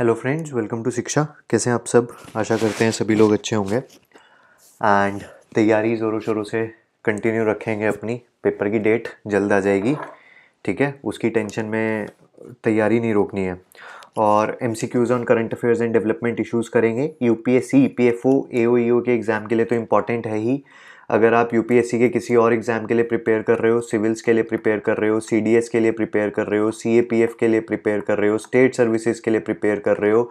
Hello friends welcome to शिक्षा कैसे हैं आप सब आशा करते हैं सभी लोग अच्छे होंगे एंड तैयारी ज़ोरों शोरों से कंटिन्यू रखेंगे अपनी पेपर की डेट जल्द आ जाएगी ठीक है उसकी टेंशन में तैयारी नहीं रोकनी है और M C Qs on current affairs and development issues करेंगे U P S C P F O A O E O के एग्ज़ाम के लिए तो इम्पॉर्टेंट है ही अगर आप यूपीएससी के किसी और एग्ज़ाम के लिए प्रिपेयर कर रहे हो सिविल्स के लिए प्रिपेयर कर रहे हो सीडीएस के लिए प्रिपेयर कर रहे हो सीएपीएफ के लिए प्रिपेयर कर रहे हो स्टेट सर्विसेज के लिए प्रिपेयर कर रहे हो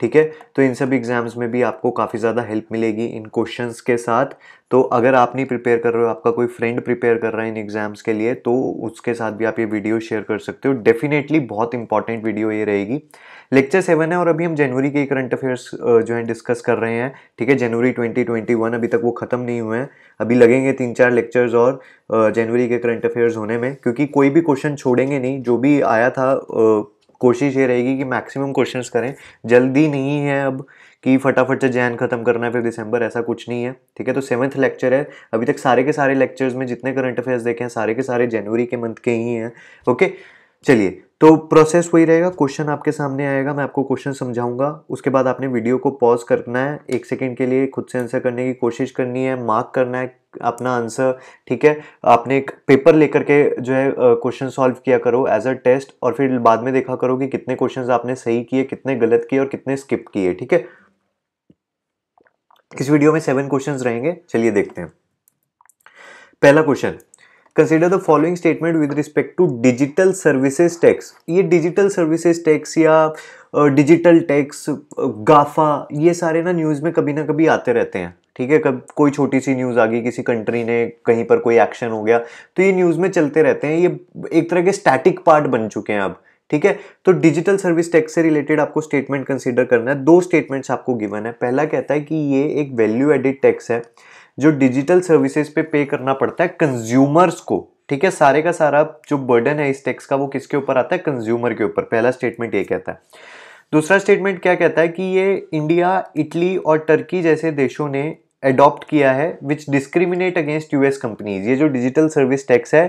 ठीक है तो इन सभी एग्ज़ाम्स में भी आपको काफ़ी ज़्यादा हेल्प मिलेगी इन क्वेश्चंस के साथ तो अगर आप नहीं प्रिपेयर कर रहे हो आपका कोई फ्रेंड प्रिपेयर कर रहा है इन एग्ज़ाम्स के लिए तो उसके साथ भी आप ये वीडियो शेयर कर सकते हो डेफिनेटली बहुत इंपॉर्टेंट वीडियो ये रहेगी लेक्चर सेवन है और अभी हम जनवरी के करंट अफेयर्स जो है डिस्कस कर रहे हैं ठीक है जनवरी 2021 अभी तक वो ख़त्म नहीं हुए हैं अभी लगेंगे तीन चार लेक्चर्स और जनवरी के करंट अफेयर्स होने में क्योंकि कोई भी क्वेश्चन छोड़ेंगे नहीं जो भी आया था कोशिश ये रहेगी कि मैक्सिमम क्वेश्चन करें जल्दी नहीं है अब कि फटाफट से जैन खत्म करना है फिर दिसंबर ऐसा कुछ नहीं है ठीक है तो सेवन्थ लेक्चर है अभी तक सारे के सारे लेक्चर्स में जितने करंट अफेयर्स देखे हैं सारे के सारे जनवरी के मंथ के ही हैं ओके चलिए तो प्रोसेस वही रहेगा क्वेश्चन आपके सामने आएगा मैं आपको क्वेश्चन समझाऊंगा उसके बाद आपने वीडियो को पॉज करना है एक सेकेंड के लिए खुद से आंसर करने की कोशिश करनी है मार्क करना है अपना आंसर ठीक है आपने एक पेपर लेकर के जो है क्वेश्चन सॉल्व किया करो एज अ टेस्ट और फिर बाद में देखा करो कि कितने क्वेश्चन आपने सही किए कितने गलत किए और कितने स्किप किए ठीक है इस वीडियो में सेवन क्वेश्चन रहेंगे चलिए देखते हैं पहला question consider the following statement with respect to digital services tax ये डिजिटल सर्विसेज टैक्स या डिजिटल टैक्स गाफा ये सारे ना न्यूज़ में कभी ना कभी आते रहते हैं ठीक है कब कोई छोटी सी न्यूज़ आ गई किसी कंट्री ने कहीं पर कोई एक्शन हो गया तो ये न्यूज़ में चलते रहते हैं ये एक तरह के स्टैटिक पार्ट बन चुके हैं अब ठीक है तो डिजिटल सर्विस टैक्स से रिलेटेड आपको स्टेटमेंट कंसिडर करना है दो स्टेटमेंट्स आपको गिवन है पहला कहता है कि ये एक वैल्यू एडिड टैक्स है जो डिजिटल सर्विसेज पे पे करना पड़ता है कंज्यूमर्स को ठीक है सारे का सारा जो बर्डन है इस टैक्स का वो किसके ऊपर आता है कंज्यूमर के ऊपर पहला स्टेटमेंट ये कहता है दूसरा स्टेटमेंट क्या कहता है कि ये इंडिया इटली और टर्की जैसे देशों ने एडॉप्ट किया है which discriminate against US companies ये जो डिजिटल सर्विस टैक्स है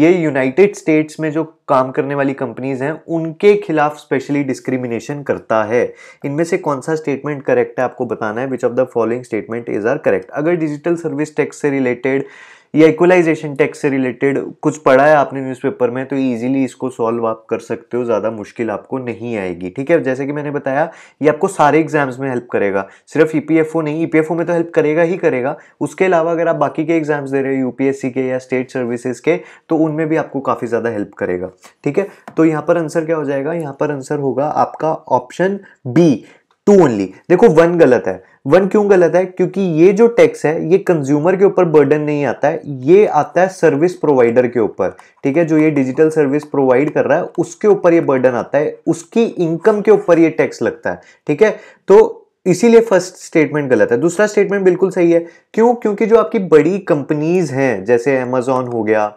ये यूनाइटेड स्टेट्स में जो काम करने वाली कंपनीज हैं उनके खिलाफ स्पेशली डिस्क्रिमिनेशन करता है इनमें से कौन सा स्टेटमेंट करेक्ट है आपको बताना है which of the following statement is are correct अगर डिजिटल सर्विस टैक्स से रिलेटेड या इक्वलाइजेशन टैक्स से रिलेटेड कुछ पढ़ा है आपने न्यूज़पेपर में तो ईजिली इसको सॉल्व आप कर सकते हो ज़्यादा मुश्किल आपको नहीं आएगी ठीक है जैसे कि मैंने बताया ये आपको सारे एग्जाम्स में हेल्प करेगा सिर्फ ई e नहीं ई e में तो हेल्प करेगा ही करेगा उसके अलावा अगर आप बाकी के एग्जाम्स दे रहे हो यूपीएससी के या स्टेट सर्विसेज के तो उनमें भी आपको काफ़ी ज़्यादा हेल्प करेगा ठीक है तो यहाँ पर आंसर क्या हो जाएगा यहाँ पर आंसर होगा आपका ऑप्शन बी टू ओनली देखो वन गलत है वन क्यों गलत है क्योंकि ये जो टैक्स है ये कंज्यूमर के ऊपर बर्डन नहीं आता है ये आता है सर्विस प्रोवाइडर के ऊपर ठीक है जो ये डिजिटल सर्विस प्रोवाइड कर रहा है उसके ऊपर ये बर्डन आता है उसकी इनकम के ऊपर ये टैक्स लगता है ठीक है तो इसीलिए फर्स्ट स्टेटमेंट गलत है दूसरा स्टेटमेंट बिल्कुल सही है क्यों क्योंकि जो आपकी बड़ी कंपनीज हैं जैसे अमेजोन हो गया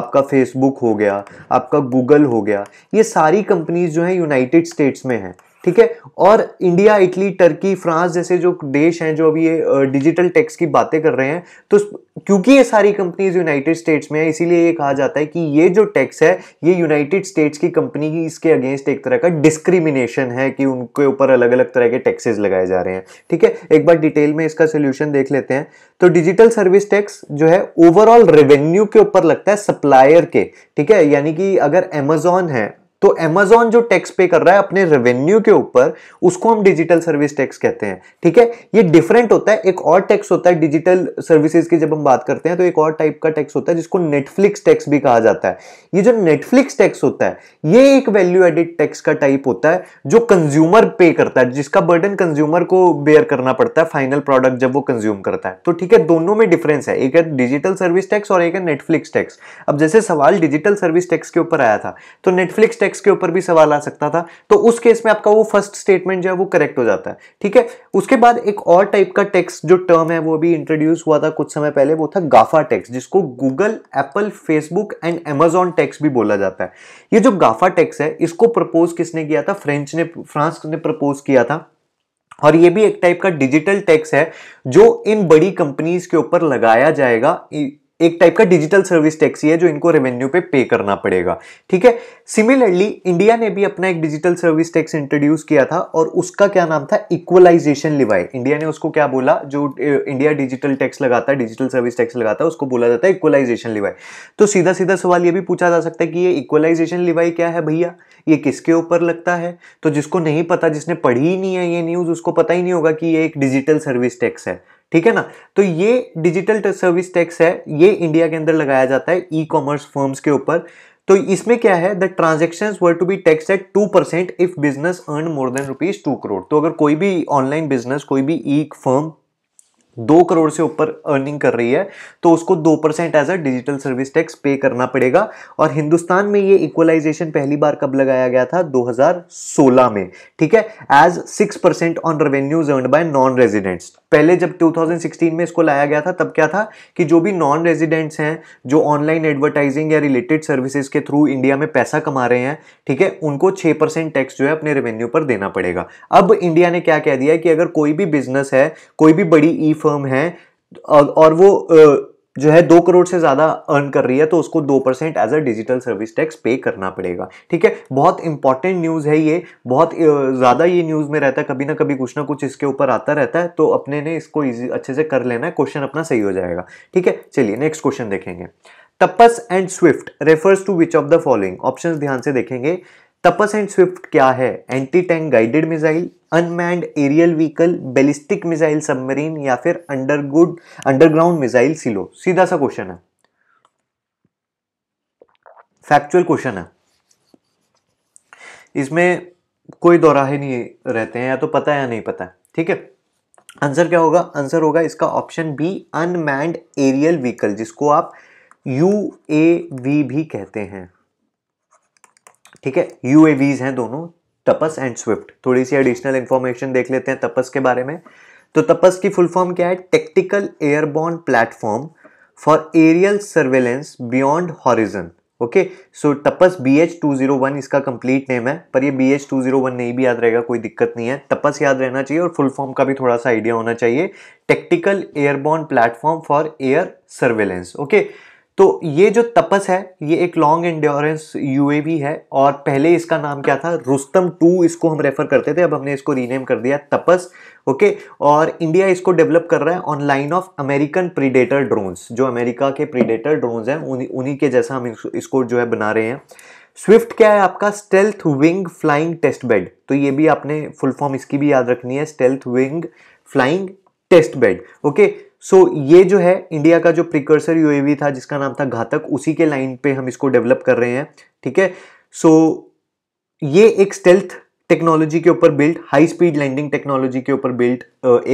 आपका फेसबुक हो गया आपका गूगल हो गया ये सारी कंपनीज जो है यूनाइटेड स्टेट्स में हैं ठीक है और इंडिया इटली टर्की फ्रांस जैसे जो देश हैं जो अभी ये डिजिटल टैक्स की बातें कर रहे हैं तो क्योंकि ये सारी कंपनीज यूनाइटेड स्टेट्स में है इसीलिए ये कहा जाता है कि ये जो टैक्स है ये यूनाइटेड स्टेट्स की कंपनी की इसके अगेंस्ट एक तरह का डिस्क्रिमिनेशन है कि उनके ऊपर अलग अलग तरह के टैक्सेस लगाए जा रहे हैं ठीक है एक बार डिटेल में इसका सोल्यूशन देख लेते हैं तो डिजिटल सर्विस टैक्स जो है ओवरऑल रेवेन्यू के ऊपर लगता है सप्लायर के ठीक है यानी कि अगर अमेजोन है तो अमेजोन जो टैक्स पे कर रहा है अपने रेवेन्यू के ऊपर उसको हम डिजिटल सर्विस टैक्स कहते हैं ठीक है ये डिफरेंट होता है एक और टैक्स होता है डिजिटल सर्विसेज की जब हम बात करते हैं तो एक और टाइप का टैक्स होता है जिसको नेटफ्लिक्स टैक्स भी कहा जाता है ये जो नेटफ्लिक्स टैक्स होता है ये एक वैल्यू एडिड टैक्स का टाइप होता है जो कंज्यूमर पे करता है जिसका बर्डन कंज्यूमर को बेयर करना पड़ता है फाइनल प्रोडक्ट जब वो कंज्यूम करता है तो ठीक है दोनों में डिफरेंस है एक है डिजिटल सर्विस टैक्स और एक है नेटफ्लिक्स टैक्स अब जैसे सवाल डिजिटल सर्विस टैक्स के ऊपर आया था तो नेटफ्लिक्स टैक्स टेक्स्ट के ऊपर भी सवाल आ सकता था तो उस केस में आपका वो फर्स्ट स्टेटमेंट जो है वो करेक्ट हो जाता है ठीक है उसके बाद एक और टाइप का टेक्स्ट जो टर्म है वो भी इंट्रोड्यूस हुआ था कुछ समय पहले वो था गाफा टेक्स्ट जिसको Google Apple Facebook and Amazon tax भी बोला जाता है ये जो गाफा टेक्स्ट है इसको प्रपोज किसने किया था फ्रेंच ने फ्रांस ने प्रपोज किया था और ये भी एक टाइप का डिजिटल टैक्स है जो इन बड़ी कंपनीज के ऊपर लगाया जाएगा एक टाइप का डिजिटल सर्विस टैक्स ही है जो इनको रेवेन्यू पे पे करना पड़ेगा ठीक है सिमिलरली इंडिया ने भी अपना एक डिजिटल सर्विस टैक्स इंट्रोड्यूस किया था और उसका क्या नाम था इक्वलाइजेशन लिवाई इंडिया ने उसको क्या बोला जो इंडिया डिजिटल टैक्स लगाता है डिजिटल सर्विस टैक्स लगाता है उसको बोला जाता है इक्वलाइजेशन लिवाई तो सीधा सीधा सवाल ये भी पूछा जा सकता है कि ये इक्वलाइजेशन लिवाई क्या है भैया ये किसके ऊपर लगता है तो जिसको नहीं पता जिसने पढ़ी ही नहीं है ये न्यूज़ उसको पता ही नहीं होगा कि ये एक डिजिटल सर्विस टैक्स है ठीक है ना तो ये डिजिटल सर्विस टैक्स है ये इंडिया के अंदर लगाया जाता है ई कॉमर्स फर्म्स के ऊपर तो इसमें क्या है the transaction were to be tax at two percent if business earn more than rupees two crore तो अगर कोई भी ऑनलाइन बिजनेस कोई भी ई फर्म दो करोड़ से ऊपर अर्निंग कर रही है तो उसको दो percent as a digital service tax pay करना पड़ेगा और हिंदुस्तान में ये इक्वलाइजेशन पहली बार कब लगाया गया था 2016 में ठीक है as six percent on revenues earn by non residents पहले जब 2016 में इसको लाया गया था तब क्या था कि जो भी नॉन रेजिडेंट्स हैं जो ऑनलाइन एडवर्टाइजिंग या रिलेटेड सर्विसेज के थ्रू इंडिया में पैसा कमा रहे हैं ठीक है उनको छः परसेंट टैक्स जो है अपने रेवेन्यू पर देना पड़ेगा अब इंडिया ने क्या कह दिया कि अगर कोई भी बिजनेस है कोई भी बड़ी ई फर्म है और वो जो है दो करोड़ से ज़्यादा अर्न कर रही है तो उसको दो percent as a digital service tax pay करना पड़ेगा ठीक है बहुत इंपॉर्टेंट न्यूज़ है ये बहुत ज़्यादा ये न्यूज़ में रहता है कभी ना कभी कुछ ना कुछ इसके ऊपर आता रहता है तो अपने ने इसको इजी अच्छे से कर लेना है क्वेश्चन अपना सही हो जाएगा ठीक है चलिए नेक्स्ट क्वेश्चन देखेंगे Tapas and Swift refers to which of the following option ध्यान से देखेंगे तपस एंड स्विफ्ट क्या है anti tank guided missile unmanned aerial vehicle ballistic missile submarine या फिर अंडरगुड अंडरग्राउंड मिसाइल सिलो सीधा सा क्वेश्चन है फैक्चुअल क्वेश्चन है इसमें कोई दोराहे नहीं रहते हैं या तो पता है या नहीं पता ठीक है आंसर क्या होगा आंसर होगा इसका option B unmanned aerial vehicle जिसको आप यू ए वी भी कहते हैं ठीक है यू हैं दोनों तपस एंड स्विफ्ट थोड़ी सी एडिशनल इंफॉर्मेशन देख लेते हैं तपस के बारे में तो तपस की फुल फॉर्म क्या है tactical airborne platform for aerial surveillance beyond horizon okay so Tapas B H two zero one इसका कंप्लीट नेम है पर ये B H two zero one नहीं भी याद रहेगा कोई दिक्कत नहीं है तपस याद रहना चाहिए और फुल फॉर्म का भी थोड़ा सा आइडिया होना चाहिए tactical airborne platform for air surveillance okay तो ये जो तपस है ये एक लॉन्ग एंड्योरेंस यूएवी है और पहले इसका नाम क्या था रुस्तम टू इसको हम रेफर करते थे अब हमने इसको रीनेम कर दिया तपस ओके और इंडिया इसको डेवलप कर रहा है on line of American predator drones जो अमेरिका के प्रीडेटर ड्रोन्स हैं उन्हीं के जैसा हम इसको जो है बना रहे हैं स्विफ्ट क्या है आपका stealth wing flying test bed तो ये भी आपने फुल फॉर्म इसकी भी याद रखनी है stealth wing flying test bed okay so so, ये जो है इंडिया का जो प्रिकर्सर यूएवी था जिसका नाम था घातक उसी के लाइन पे हम इसको डेवलप कर रहे हैं ठीक है सो so, ये एक स्टेल्थ टेक्नोलॉजी के ऊपर built high speed landing technology के ऊपर बिल्ट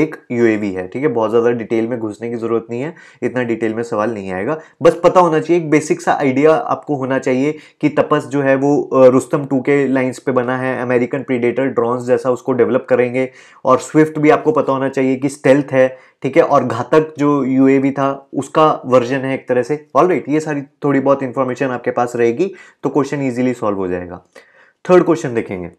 एक यूएवी है ठीक है बहुत ज़्यादा डिटेल में घुसने की ज़रूरत नहीं है इतना डिटेल में सवाल नहीं आएगा बस पता होना चाहिए एक बेसिक सा आइडिया आपको होना चाहिए कि तपस जो है वो रुस्तम टू के लाइन्स पे बना है अमेरिकन प्रीडेटर ड्रोन्स जैसा उसको डेवलप करेंगे और स्विफ्ट भी आपको पता होना चाहिए कि स्टेल्थ है ठीक है और घातक जो यू था उसका वर्जन है एक तरह से ऑल right, ये सारी थोड़ी बहुत इन्फॉर्मेशन आपके पास रहेगी तो क्वेश्चन ईजिली सॉल्व हो जाएगा थर्ड क्वेश्चन देखेंगे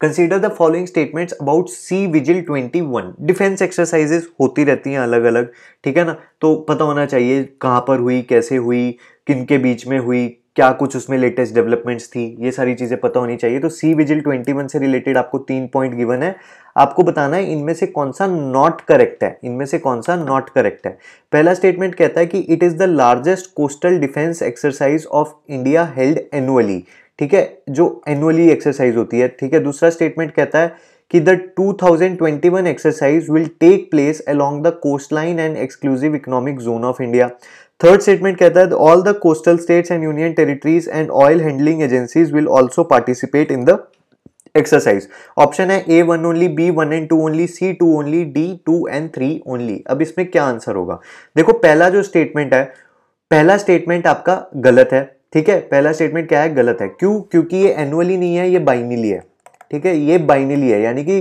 consider the following statements about Sea Vigil 21 defence exercises होती रहती हैं अलग अलग ठीक है ना तो पता होना चाहिए कहाँ पर हुई कैसे हुई किन के बीच में हुई क्या कुछ उसमें लेटेस्ट डेवलपमेंट्स थी ये सारी चीज़ें पता होनी चाहिए तो सी विजिल 21 से रिलेटेड आपको तीन पॉइंट गिवन है आपको बताना है इनमें से कौन सा नॉट करेक्ट है इनमें से कौन सा नॉट करेक्ट है पहला स्टेटमेंट कहता है कि it is the largest coastal defence exercise of India held annually ठीक है जो एनुअली एक्सरसाइज होती है ठीक है दूसरा स्टेटमेंट कहता है कि the 2021 exercise will take place along the coast line and exclusive economic zone of India third statement कहता है all the coastal states and union territories and oil handling agencies will also participate in the exercise option है A one only B one and two only C two only D two and three only अब इसमें क्या answer होगा देखो पहला जो statement है पहला स्टेटमेंट आपका गलत है ठीक है पहला स्टेटमेंट क्या है गलत है क्यों क्योंकि ये एनुअली नहीं है ये बाइनली है ठीक है ये बाइनली है यानी कि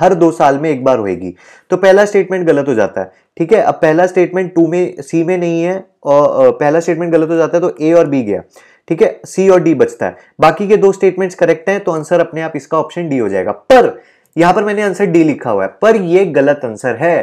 हर दो साल में एक बार होएगी तो पहला स्टेटमेंट गलत हो जाता है ठीक है अब पहला स्टेटमेंट टू में सी में नहीं है और पहला स्टेटमेंट गलत हो जाता है तो ए और बी गया ठीक है सी और डी बचता है बाकी के दो स्टेटमेंट्स करेक्ट हैं तो आंसर अपने आप इसका ऑप्शन डी हो जाएगा पर यहां पर मैंने आंसर डी लिखा हुआ है पर यह गलत आंसर है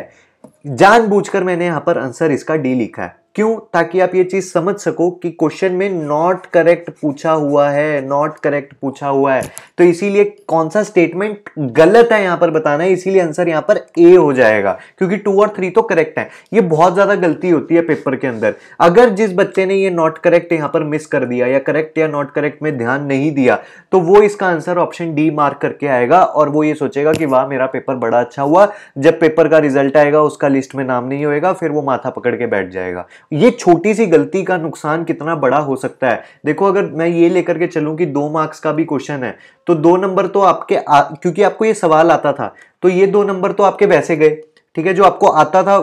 जानबूझकर मैंने यहां पर आंसर इसका डी लिखा है क्यों ताकि आप ये चीज समझ सको कि क्वेश्चन में नॉट करेक्ट पूछा हुआ है नॉट करेक्ट पूछा हुआ है तो इसीलिए कौन सा स्टेटमेंट गलत है यहां पर बताना है इसीलिए आंसर यहां पर ए हो जाएगा क्योंकि टू और थ्री तो करेक्ट है ये बहुत ज्यादा गलती होती है पेपर के अंदर अगर जिस बच्चे ने ये नॉट करेक्ट यहां पर मिस कर दिया या करेक्ट या नॉट करेक्ट में ध्यान नहीं दिया तो वो इसका आंसर ऑप्शन डी मार्क करके आएगा और वो ये सोचेगा कि वाह मेरा पेपर बड़ा अच्छा हुआ जब पेपर का रिजल्ट आएगा उसका लिस्ट में नाम नहीं होएगा फिर वो माथा पकड़ के बैठ जाएगा ये छोटी सी गलती का नुकसान कितना बड़ा हो सकता है देखो अगर मैं ये लेकर के चलूं कि दो मार्क्स का भी क्वेश्चन है तो दो नंबर तो आपके आ, क्योंकि आपको ये सवाल आता था तो ये दो नंबर तो आपके वैसे गए ठीक है जो आपको आता था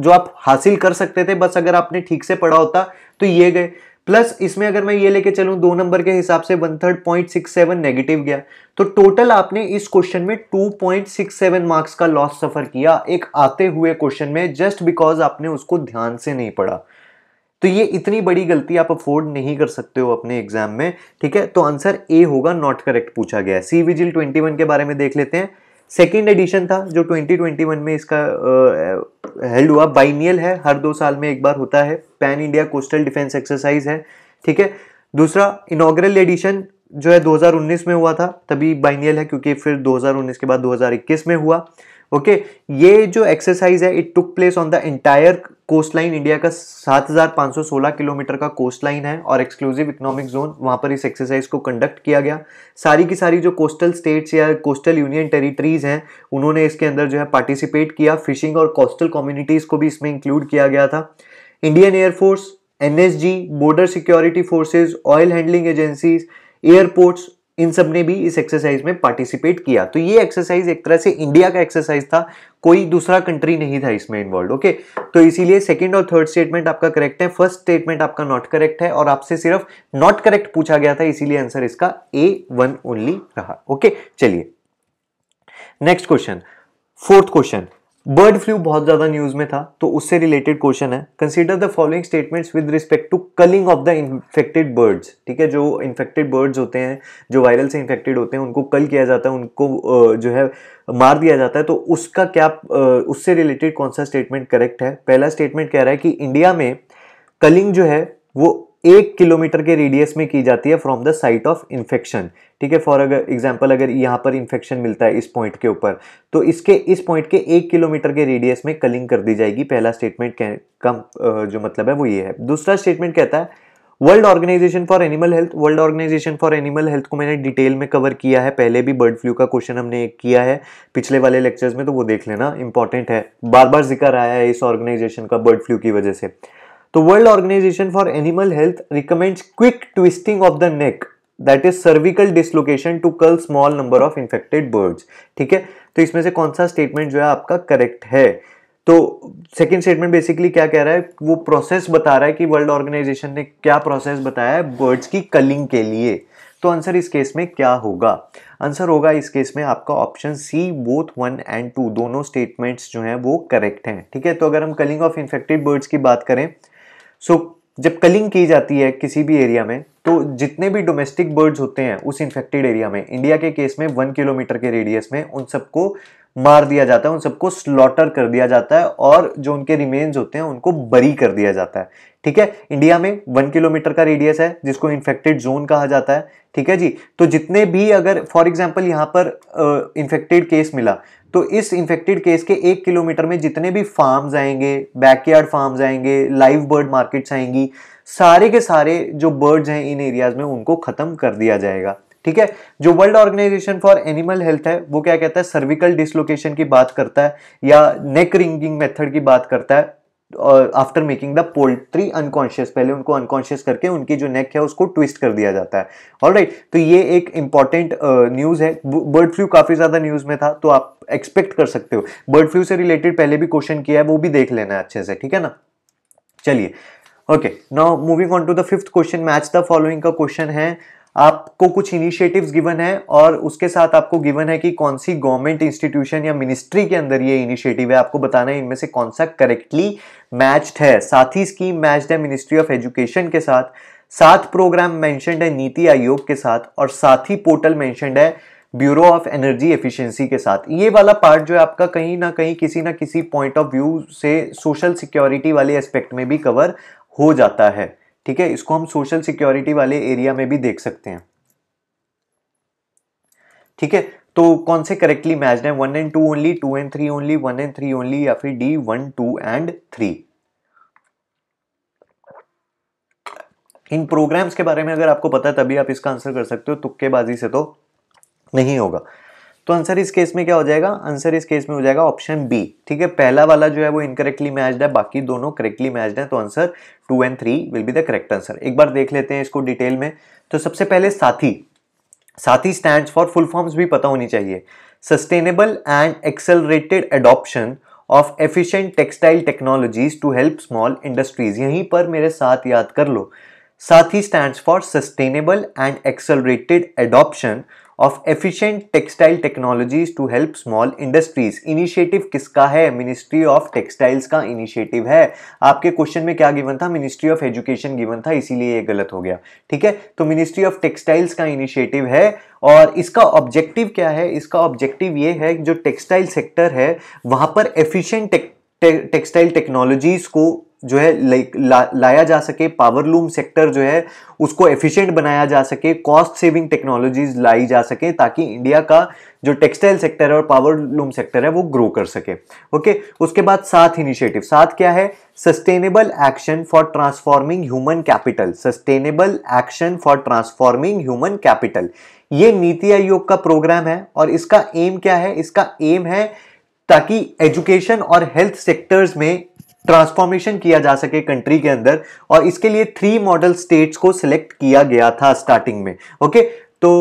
जो आप हासिल कर सकते थे बस अगर आपने ठीक से पढ़ा होता तो ये गए प्लस इसमें अगर मैं ये लेके चलूं दो नंबर के हिसाब से one third point six seven negative गया तो टोटल आपने इस क्वेश्चन में two point six seven marks का लॉस सफर किया एक आते हुए क्वेश्चन में जस्ट बिकॉज आपने उसको ध्यान से नहीं पढ़ा तो ये इतनी बड़ी गलती आप अफोर्ड नहीं कर सकते हो अपने एग्जाम में ठीक है तो आंसर ए होगा नॉट करेक्ट पूछा गया सी विजिल ट्वेंटी वन के बारे में देख लेते हैं सेकेंड एडिशन था जो 2021 में इसका हेल्ड हुआ बाइनियल है हर दो साल में एक बार होता है pan India coastal defence exercise है ठीक है दूसरा इनोग्रल एडिशन जो है 2019 में हुआ था तभी बाइनियल है क्योंकि फिर 2019 के बाद 2021 में हुआ ओके ये जो एक्सरसाइज है it took place on the entire coast line India का 7,516 किलोमीटर का कोस्ट लाइन है और एक्सक्लूसिव इकोनॉमिक जोन वहाँ पर इस एक्सरसाइज को कंडक्ट किया गया सारी की सारी जो कोस्टल स्टेट्स या कोस्टल यूनियन टेरिटरीज हैं उन्होंने इसके अंदर जो है पार्टिसिपेट किया फिशिंग और कोस्टल कम्युनिटीज़ को भी इसमें इंक्लूड किया गया था Indian air force NSG border security forces oil handling agencies airports इन सब ने भी इस एक्सरसाइज में पार्टिसिपेट किया तो ये एक्सरसाइज एक तरह से इंडिया का एक्सरसाइज था कोई दूसरा कंट्री नहीं था इसमें इन्वॉल्व ओके तो इसीलिए सेकंड और थर्ड स्टेटमेंट आपका करेक्ट है फर्स्ट स्टेटमेंट आपका नॉट करेक्ट है और आपसे सिर्फ नॉट करेक्ट पूछा गया था इसीलिए आंसर इसका ए वन ओनली रहा ओके चलिए next question fourth question bird flu बहुत ज्यादा न्यूज में था तो उससे रिलेटेड क्वेश्चन है consider the following statements with respect to culling of the infected birds ठीक है जो इन्फेक्टेड बर्ड्स होते हैं जो वायरल से इन्फेक्टेड होते हैं उनको कल किया जाता है उनको जो है मार दिया जाता है तो उसका क्या उससे रिलेटेड कौन सा स्टेटमेंट करेक्ट है पहला स्टेटमेंट कह रहा है कि इंडिया में कलिंग जो है वो एक किलोमीटर के रेडियस में की जाती है from the site of infection ठीक है फॉर अगर एग्जाम्पल अगर यहाँ पर इन्फेक्शन मिलता है इस पॉइंट के ऊपर तो इसके इस पॉइंट के एक किलोमीटर के रेडियस में कलिंग कर दी जाएगी पहला स्टेटमेंट कम जो मतलब है वो ये है दूसरा स्टेटमेंट कहता है world organisation for animal health world organisation for animal health को मैंने डिटेल में कवर किया है पहले भी बर्ड फ्लू का क्वेश्चन हमने एक किया है पिछले वाले लेक्चर्स में तो वो देख लेना इंपॉर्टेंट है बार बार जिक्र आया है इस ऑर्गेनाइजेशन का बर्ड फ्लू की वजह से तो world organisation for animal health recommends quick twisting of the neck that is cervical dislocation to cull small number of infected birds ठीक है तो इसमें से कौन सा स्टेटमेंट जो है आपका करेक्ट है तो सेकेंड स्टेटमेंट बेसिकली क्या कह रहा है वो प्रोसेस बता रहा है कि वर्ल्ड ऑर्गेनाइजेशन ने क्या प्रोसेस बताया है बर्ड्स की कलिंग के लिए तो आंसर इस केस में क्या होगा आंसर होगा इस केस में आपका option C both one and two दोनों स्टेटमेंट्स जो हैं वो करेक्ट हैं ठीक है तो अगर हम कलिंग ऑफ इन्फेक्टेड बर्ड्स की बात करें सो so, जब कलिंग की जाती है किसी भी एरिया में तो जितने भी डोमेस्टिक बर्ड्स होते हैं उस इन्फेक्टेड एरिया में इंडिया के केस में वन किलोमीटर के रेडियस में उन सबको मार दिया जाता है उन सबको स्लॉटर कर दिया जाता है और जो उनके रिमेन्स होते हैं उनको बरी कर दिया जाता है ठीक है इंडिया में वन किलोमीटर का रेडियस है जिसको इन्फेक्टेड जोन कहा जाता है ठीक है जी तो जितने भी अगर फॉर एग्जाम्पल यहाँ पर इन्फेक्टेड uh, केस मिला तो इस इन्फेक्टेड केस के एक किलोमीटर में जितने भी फार्म्स आएंगे बैकयार्ड फार्म्स आएंगे लाइव बर्ड मार्केट्स आएंगी सारे के सारे जो बर्ड्स हैं इन एरियाज में उनको ख़त्म कर दिया जाएगा ठीक है जो world organisation for animal health है वो क्या कहता है सर्विकल डिसलोकेशन की बात करता है या नेक रिंगिंग मेथड की बात करता है after making the poultry unconscious पहले उनको अनकॉन्शियस करके उनकी जो नेक है उसको ट्विस्ट कर दिया जाता है ऑल right, तो ये एक इंपॉर्टेंट न्यूज़ uh, है बर्ड फ्लू काफ़ी ज़्यादा न्यूज़ में था तो आप एक्सपेक्ट कर सकते हो बर्ड फ्लू से रिलेटेड पहले भी क्वेश्चन किया है वो भी देख लेना है अच्छे से ठीक है ना चलिए okay now moving on to the fifth question match the following का क्वेश्चन है uh, आपको कुछ इनिशिएटिव्स गिवन है और उसके साथ आपको गिवन है कि कौन सी गवर्नमेंट इंस्टीट्यूशन या मिनिस्ट्री के अंदर ये इनिशिएटिव है आपको बताना है इनमें से कौन सा करेक्टली मैच्ड है साथ ही स्कीम मैच्ड है मिनिस्ट्री ऑफ एजुकेशन के साथ सात प्रोग्राम मैंशनड है नीति आयोग के साथ और साथ ही पोर्टल मैंशनड है ब्यूरो ऑफ एनर्जी एफिशिएंसी के साथ ये वाला पार्ट जो है आपका कहीं ना कहीं किसी ना किसी पॉइंट ऑफ व्यू से सोशल सिक्योरिटी वाले एस्पेक्ट में भी कवर हो जाता है ठीक है इसको हम सोशल सिक्योरिटी वाले एरिया में भी देख सकते हैं ठीक है तो कौन से करेक्टली मैच है one and two only two and three only one and three only या फिर D one two and three इन प्रोग्राम्स के बारे में अगर आपको पता है तभी आप इसका आंसर कर सकते हो तुक्केबाजी से तो नहीं होगा तो आंसर इस केस में क्या हो जाएगा आंसर इस केस में हो जाएगा ऑप्शन बी ठीक है पहला वाला जो है वो इनकरेक्टली मैच्ड है बाकी दोनों करेक्टली मैच्ड है तो answer two and three will be the correct answer एक बार देख लेते हैं इसको डिटेल में तो सबसे पहले साथी साथी स्टैंड फॉर फुल फॉर्म्स भी पता होनी चाहिए sustainable and accelerated adoption of efficient textile technologies to help small industries यहीं पर मेरे साथ याद कर लो साथ ही stand for sustainable and accelerated adoption of efficient textile technologies to help small industries initiative किसका है मिनिस्ट्री ऑफ टेक्सटाइल्स का इनिशिएटिव है आपके क्वेश्चन में क्या गिवन था मिनिस्ट्री ऑफ एजुकेशन गिवन था इसीलिए ये गलत हो गया ठीक है तो मिनिस्ट्री ऑफ टेक्सटाइल्स का इनिशिएटिव है और इसका ऑब्जेक्टिव क्या है इसका ऑब्जेक्टिव ये है जो टेक्सटाइल सेक्टर है वहाँ पर एफिशिएंट टेक्सटाइल टेक्नोलॉजीज को जो है ला, लाया जा सके पावरलूम सेक्टर जो है उसको एफिशिएंट बनाया जा सके कॉस्ट सेविंग टेक्नोलॉजीज लाई जा सके ताकि इंडिया का जो टेक्सटाइल सेक्टर है और पावरलूम सेक्टर है वो ग्रो कर सके ओके उसके बाद सात इनिशिएटिव सात क्या है sustainable action for transforming human capital sustainable action for transforming human capital ये नीति आयोग का प्रोग्राम है और इसका एम क्या है इसका एम है ताकि एजुकेशन और हेल्थ सेक्टर्स में ट्रांसफॉर्मेशन किया जा सके कंट्री के अंदर और इसके लिए थ्री मॉडल स्टेट्स को सिलेक्ट किया गया था स्टार्टिंग में ओके तो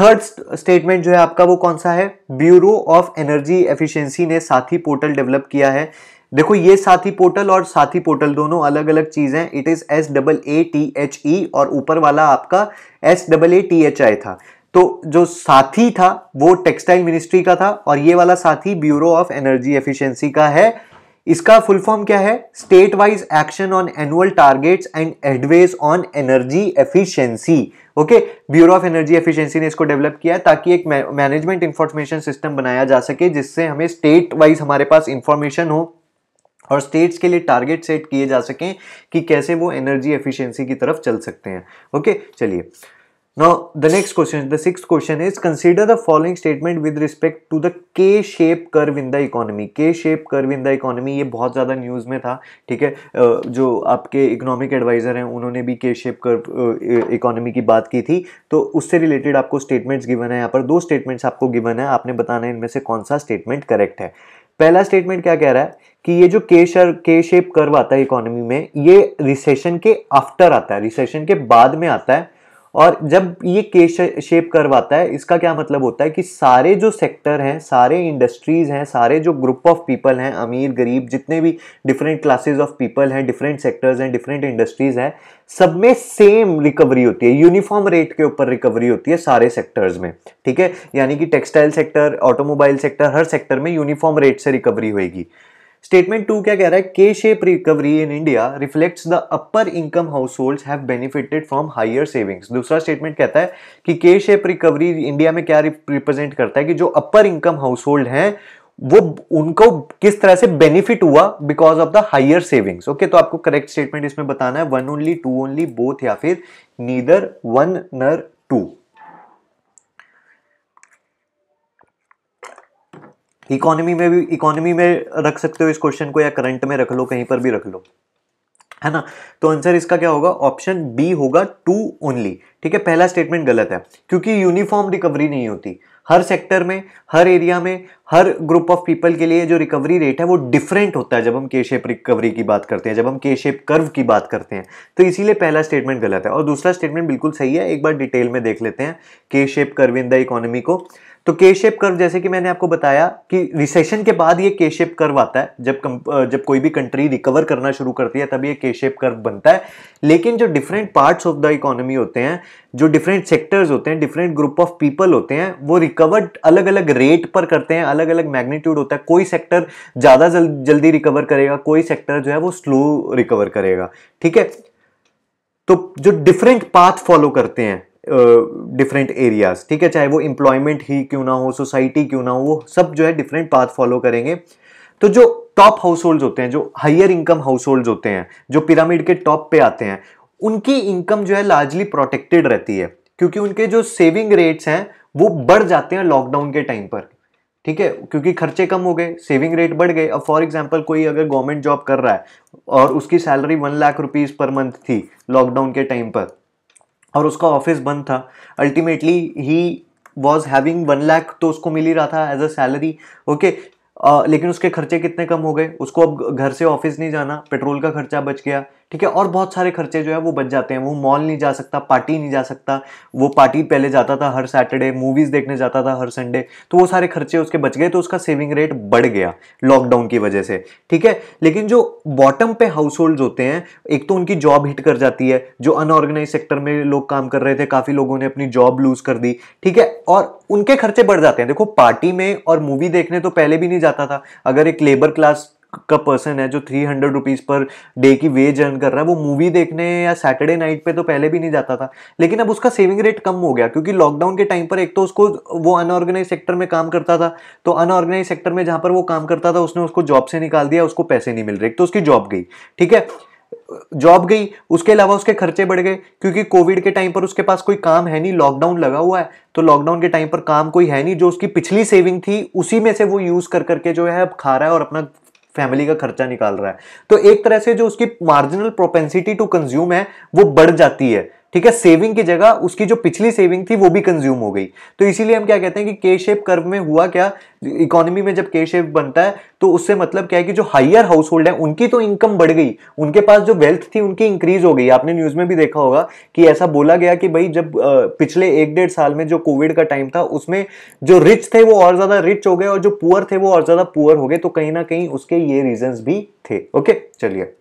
थर्ड स्टेटमेंट जो है आपका वो कौन सा है ब्यूरो ऑफ एनर्जी एफिशिएंसी ने साथी पोर्टल डेवलप किया है देखो ये साथी पोर्टल और साथी पोर्टल दोनों अलग अलग चीज़ हैं it is S double A T H E और ऊपर वाला आपका S double A T H I था तो जो साथी था वो टेक्सटाइल मिनिस्ट्री का था और ये वाला साथी ब्यूरो ऑफ एनर्जी एफिशिएंसी का है इसका फुल फॉर्म क्या है state wise action on annual targets and advances on energy efficiency okay bureau of energy efficiency ने इसको डेवलप किया ताकि एक मैनेजमेंट इंफॉर्मेशन सिस्टम बनाया जा सके जिससे हमें स्टेट वाइज हमारे पास इंफॉर्मेशन हो और स्टेट्स के लिए टारगेट सेट किए जा सकें कि कैसे वो एनर्जी एफिशिएंसी की तरफ चल सकते हैं ओके चलिए Now the next question, the sixth question is consider the following statement with respect to the K shape curve in the economy. K shape curve in the economy ये बहुत ज़्यादा news में था ठीक है जो आपके economic advisor हैं उन्होंने भी k शेप curve economy की बात की थी तो उससे related आपको statements given है यहाँ पर दो statements आपको given है आपने बताना है इनमें से कौन सा statement correct है पहला स्टेटमेंट क्या कह रहा है कि ये जो के शर के शेप कर्व आता है इकोनॉमी में ये रिसेशन के आफ्टर आता है रिसेशन के बाद में आता है और जब ये केश शेप कर्व आता है इसका क्या मतलब होता है कि सारे जो सेक्टर हैं सारे इंडस्ट्रीज़ हैं सारे जो ग्रुप ऑफ पीपल हैं अमीर गरीब जितने भी डिफरेंट क्लासेस ऑफ पीपल हैं डिफरेंट सेक्टर्स हैं डिफरेंट इंडस्ट्रीज़ हैं सब में सेम रिकवरी होती है यूनिफॉर्म रेट के ऊपर रिकवरी होती है सारे सेक्टर्स में ठीक है यानी कि टेक्सटाइल सेक्टर ऑटोमोबाइल सेक्टर हर सेक्टर में यूनिफॉर्म रेट से रिकवरी होगी स्टेटमेंट टू क्या कह रहा है K shape recovery in India reflects the upper income household have benefited from higher savings दूसरा स्टेटमेंट कहता है कि के शेप रिकवरी इंडिया में क्या रिप्रेजेंट करता है कि जो अपर इनकम हाउस होल्ड हैं वो उनको किस तरह से बेनिफिट हुआ because of the higher savings okay तो आपको करेक्ट स्टेटमेंट इसमें बताना है one only two only both या फिर neither one nor two economy में भी इकोनॉमी में रख सकते हो इस क्वेश्चन को या करंट में रख लो कहीं पर भी रख लो है ना तो आंसर इसका क्या होगा ऑप्शन बी होगा टू ओनली ठीक है पहला स्टेटमेंट गलत है क्योंकि यूनिफॉर्म रिकवरी नहीं होती हर सेक्टर में हर एरिया में हर ग्रुप ऑफ पीपल के लिए जो रिकवरी रेट है वो डिफरेंट होता है जब हम के शेप रिकवरी की बात करते हैं जब हम के शेप कर्व की बात करते हैं तो इसीलिए पहला स्टेटमेंट गलत है और दूसरा स्टेटमेंट बिल्कुल सही है एक बार डिटेल में देख लेते हैं K shape curve in the economy को तो के शेप कर्व जैसे कि मैंने आपको बताया कि रिसेशन के बाद ये के शेप कर्व आता है जब कम, जब कोई भी कंट्री रिकवर करना शुरू करती है तब ये के शेप कर्व बनता है लेकिन जो different parts of the economy होते हैं जो डिफरेंट सेक्टर्स होते हैं डिफरेंट ग्रुप ऑफ पीपल होते हैं वो रिकवर्ड अलग अलग रेट पर करते हैं अलग अलग मैग्नीट्यूड होता है कोई सेक्टर ज़्यादा जल, जल्दी रिकवर करेगा कोई सेक्टर जो है वो स्लो रिकवर करेगा ठीक है तो जो डिफरेंट पाथ फॉलो करते हैं डिफरेंट एरियाज़ ठीक है चाहे वो एम्प्लॉयमेंट ही क्यों ना हो सोसाइटी क्यों ना हो वो सब जो है डिफरेंट पाथ फॉलो करेंगे तो जो टॉप हाउस होल्ड होते हैं जो हाइयर इनकम हाउस होल्ड होते हैं जो पिरामिड के टॉप पे आते हैं उनकी इनकम जो है लार्जली प्रोटेक्टेड रहती है क्योंकि उनके जो सेविंग रेट्स हैं वो बढ़ जाते हैं लॉकडाउन के टाइम पर ठीक है क्योंकि खर्चे कम हो गए सेविंग रेट बढ़ गए अब फॉर एग्जांपल कोई अगर गवर्नमेंट जॉब कर रहा है और उसकी salary one lakh rupees per month थी लॉकडाउन के टाइम पर और उसका ऑफिस बंद था ultimately he was having one lakh तो उसको मिल ही रहा था एज अ सैलरी ओके लेकिन उसके खर्चे कितने कम हो गए उसको अब घर से ऑफिस नहीं जाना पेट्रोल का खर्चा बच गया ठीक है और बहुत सारे खर्चे जो है वो बच जाते हैं वो मॉल नहीं जा सकता पार्टी नहीं जा सकता वो पार्टी पहले जाता था हर सैटरडे मूवीज़ देखने जाता था हर संडे तो वो सारे खर्चे उसके बच गए तो उसका सेविंग रेट बढ़ गया लॉकडाउन की वजह से ठीक है लेकिन जो बॉटम पे हाउस होल्ड होते हैं एक तो उनकी जॉब हिट कर जाती है जो अनऑर्गेनाइज सेक्टर में लोग काम कर रहे थे काफ़ी लोगों ने अपनी जॉब लूज़ कर दी ठीक है और उनके खर्चे बढ़ जाते हैं देखो पार्टी में और मूवी देखने तो पहले भी नहीं जाता था अगर एक लेबर क्लास का पर्सन है जो three hundred rupees per day की वेज अर्न कर रहा है वो मूवी देखने या सैटरडे नाइट पे तो पहले भी नहीं जाता था लेकिन अब उसका सेविंग रेट कम हो गया क्योंकि लॉकडाउन के टाइम पर एक तो उसको वो अनऑर्गेनाइज सेक्टर में काम करता था तो अनऑर्गेनाइज सेक्टर में जहाँ पर वो काम करता था उसने उसको जॉब से निकाल दिया उसको पैसे नहीं मिल रहे तो उसकी जॉब गई ठीक है जॉब गई उसके अलावा उसके खर्चे बढ़ गए क्योंकि कोविड के टाइम पर उसके पास कोई काम है नहीं लॉकडाउन लगा हुआ है तो लॉकडाउन के टाइम पर काम कोई है नहीं जो उसकी पिछली सेविंग थी उसी में से वो यूज़ कर करके जो है अब खा रहा है और अपना फैमिली का खर्चा निकाल रहा है तो एक तरह से जो उसकी मार्जिनल प्रोपेंसिटी टू कंज्यूम है वो बढ़ जाती है ठीक है सेविंग की जगह उसकी जो पिछली सेविंग थी वो भी कंज्यूम हो गई तो इसीलिए हम क्या कहते हैं कि के शेप कर्व में हुआ क्या इकोनॉमी में जब के शेप बनता है तो उससे मतलब क्या है कि जो हायर हाउस होल्ड है उनकी तो इनकम बढ़ गई उनके पास जो वेल्थ थी उनकी इंक्रीज हो गई आपने न्यूज में भी देखा होगा कि ऐसा बोला गया कि भाई जब पिछले एक डेढ़ साल में जो कोविड का टाइम था उसमें जो रिच थे वो और ज्यादा रिच हो गए और जो पुअर थे वो और ज्यादा पुअर हो गए तो कहीं ना कहीं उसके ये रीजन भी थे ओके चलिए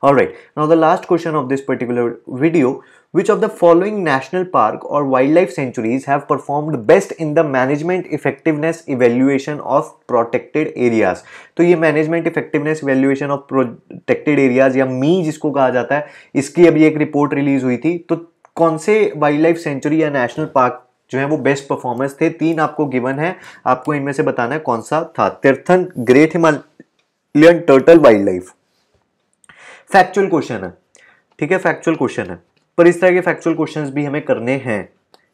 all right now the last question of this particular video, which of the following national park or wildlife sanctuaries have performed best in the management effectiveness evaluation of protected areas? to ye management effectiveness evaluation of protected areas ya me jisko kaha jata hai iski abhi ek report release hui thi to kaun se wildlife sanctuary ya national park जो है वो best performance थे तीन आपको given है आपको इनमें से बताना है कौन सा था Tirthan great Himalayan turtle wildlife factual question है ठीक है फैक्चुअल क्वेश्चन है पर इस तरह के फैक्चुअल क्वेश्चन भी हमें करने हैं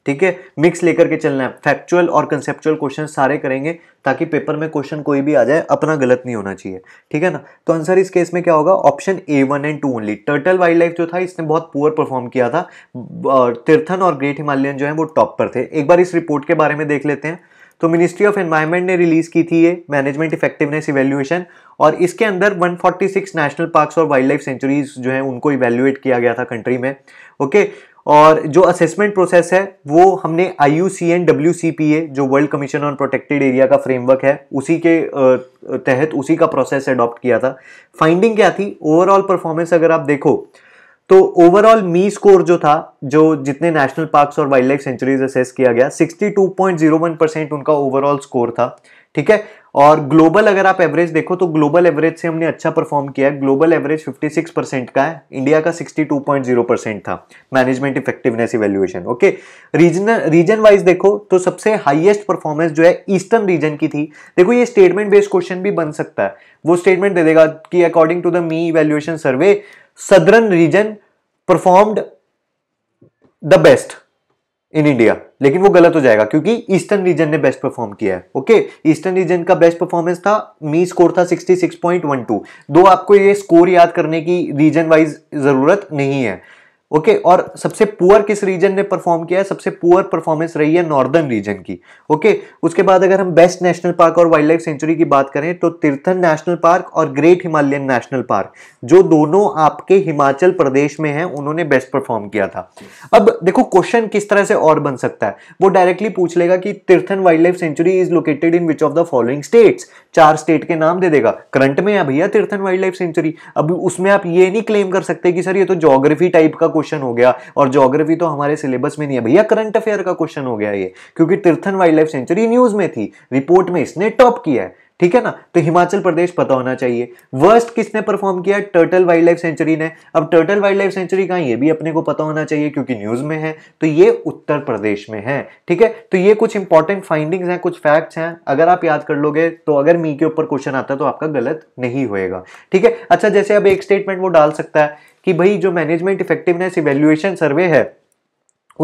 ठीक है मिक्स लेकर के चलना है फैक्चुअल और कंसेप्चुअल क्वेश्चन सारे करेंगे ताकि पेपर में क्वेश्चन कोई भी आ जाए अपना गलत नहीं होना चाहिए ठीक है ना तो आंसर इस केस में क्या होगा option A one and two only turtle wildlife जो था इसने बहुत पुअर परफॉर्म किया था तीर्थन और ग्रेट हिमालयन जो है वो टॉप पर थे एक बार इस रिपोर्ट के बारे में देख लेते हैं तो मिनिस्ट्री ऑफ एनवायरमेंट ने रिलीज की थी ये मैनेजमेंट इफेक्टिवनेस इवेल्यूएशन और इसके अंदर 146 नेशनल पार्क्स और वाइल्ड लाइफ सेंचुरीज जो हैं उनको इवेल्यूएट किया गया था कंट्री में ओके और जो असेसमेंट प्रोसेस है वो हमने I U C N W C P A जो world commission on protected area का फ्रेमवर्क है उसी के तहत उसी का प्रोसेस अडॉप्ट किया था फाइंडिंग क्या थी ओवरऑल परफॉर्मेंस अगर आप देखो तो ओवरऑल मी स्कोर जो था जो जितने नेशनल पार्क्स और वाइल्ड लाइफ सेंचुरीज असेस किया गया 62.01 परसेंट उनका ओवरऑल स्कोर था ठीक है और ग्लोबल अगर आप एवरेज देखो तो ग्लोबल एवरेज से हमने अच्छा परफॉर्म किया है ग्लोबल एवरेज 56 परसेंट का है इंडिया का 62.0 परसेंट था management effectiveness evaluation okay regional region wise देखो तो सबसे हाईएस्ट परफॉर्मेंस जो है ईस्टर्न रीजन की थी देखो ये स्टेटमेंट बेस्ड क्वेश्चन भी बन सकता है वो स्टेटमेंट दे देगा कि according to the MEE evaluation survey southern region performed the best in India लेकिन वो गलत हो जाएगा क्योंकि ईस्टर्न रीजन ने बेस्ट परफॉर्म किया है ओके ईस्टर्न रीजन का बेस्ट परफॉर्मेंस था मी स्कोर था 66.12 दो आपको ये स्कोर याद करने की रीजन वाइज जरूरत नहीं है ओके okay, और सबसे पुअर किस रीजन ने परफॉर्म किया है सबसे पुअर परफॉर्मेंस रही है नॉर्दर्न रीजन की ओके okay, उसके बाद अगर हम बेस्ट नेशनल पार्क और वाइल्ड लाइफ सेंचुरी की बात करें तो तीर्थन नेशनल पार्क और ग्रेट हिमालयन नेशनल पार्क जो दोनों आपके हिमाचल प्रदेश में हैं उन्होंने बेस्ट परफॉर्म किया था अब देखो क्वेश्चन किस तरह से और बन सकता है वो डायरेक्टली पूछ लेगा कि Tirthan wildlife sanctuary is located in which of the following states चार स्टेट के नाम दे देगा करंट में है भैया तीर्थन वाइल्ड लाइफ सेंचुरी अब उसमें आप ये नहीं क्लेम कर सकते कि सर ये तो जोग्राफी टाइप का क्वेश्चन हो गया और जोग्राफी तो हमारे सिलेबस में नहीं है भैया करंट अफेयर का क्वेश्चन हो गया ये क्योंकि Tirthan wildlife sanctuary news में थी रिपोर्ट में इसने टॉप किया है ठीक है ना तो हिमाचल प्रदेश पता होना चाहिए वर्स्ट किसने परफॉर्म किया टर्टल वाइल्ड लाइफ सेंचुरी ने अब टर्टल वाइल्ड लाइफ सेंचुरी कहा ये भी अपने को पता होना चाहिए क्योंकि न्यूज में है तो ये उत्तर प्रदेश में है ठीक है तो ये कुछ इंपॉर्टेंट फाइंडिंग्स हैं कुछ फैक्ट्स हैं अगर आप याद कर लोगे तो अगर मी के ऊपर क्वेश्चन आता है तो आपका गलत नहीं होएगा ठीक है अच्छा जैसे अब एक स्टेटमेंट वो डाल सकता है कि भाई जो मैनेजमेंट इफेक्टिवनेस इवेल्युएशन सर्वे है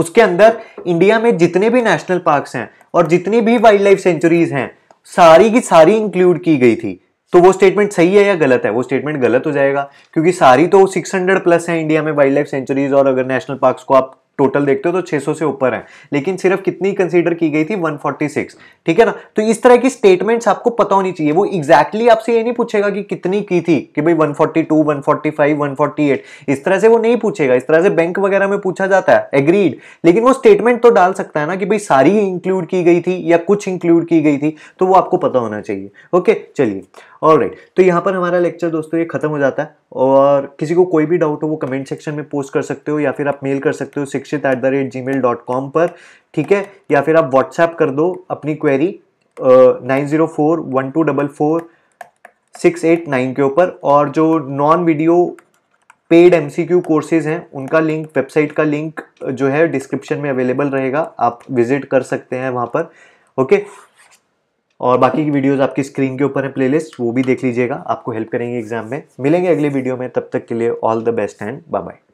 उसके अंदर इंडिया में जितने भी नेशनल पार्क्स हैं और जितनी भी वाइल्ड लाइफ सेंचुरीज हैं सारी की सारी इंक्लूड की गई थी तो वो स्टेटमेंट सही है या गलत है वो स्टेटमेंट गलत हो जाएगा क्योंकि सारी तो 600 प्लस है इंडिया में वाइल्ड लाइफ सेंचुरीज और अगर नेशनल पार्क्स को आप टोटल देखते हो तो 600 से ऊपर है लेकिन सिर्फ कितनी कंसीडर की गई थी 146 ठीक है ना तो इस तरह की स्टेटमेंट्स आपको पता होनी चाहिए वो एग्जैक्टली exactly आपसे ये नहीं पूछेगा कि कितनी की थी कि भाई 142 145 148 इस तरह से वो नहीं पूछेगा इस तरह से बैंक वगैरह में पूछा जाता है एग्रीड लेकिन वो स्टेटमेंट तो डाल सकता है ना कि भाई सारी इंक्लूड की गई थी या कुछ इंक्लूड की गई थी तो वो आपको पता होना चाहिए ओके चलिए ऑल राइट तो यहाँ पर हमारा लेक्चर दोस्तों ये खत्म हो जाता है और किसी को कोई भी डाउट हो वो कमेंट सेक्शन में पोस्ट कर सकते हो या फिर आप मेल कर सकते हो Shikshit at the rate Gmail dot com पर ठीक है या फिर आप व्हाट्सएप कर दो अपनी query nine zero four one two double four six eight nine के ऊपर और जो non video paid M C Q courses हैं उनका लिंक वेबसाइट का लिंक जो है डिस्क्रिप्शन में अवेलेबल रहेगा आप विजिट कर सकते हैं वहाँ पर ओके okay? और बाकी की वीडियोस आपकी स्क्रीन के ऊपर है प्लेलिस्ट वो भी देख लीजिएगा आपको हेल्प करेंगे एग्जाम में मिलेंगे अगले वीडियो में तब तक के लिए all the best and bye bye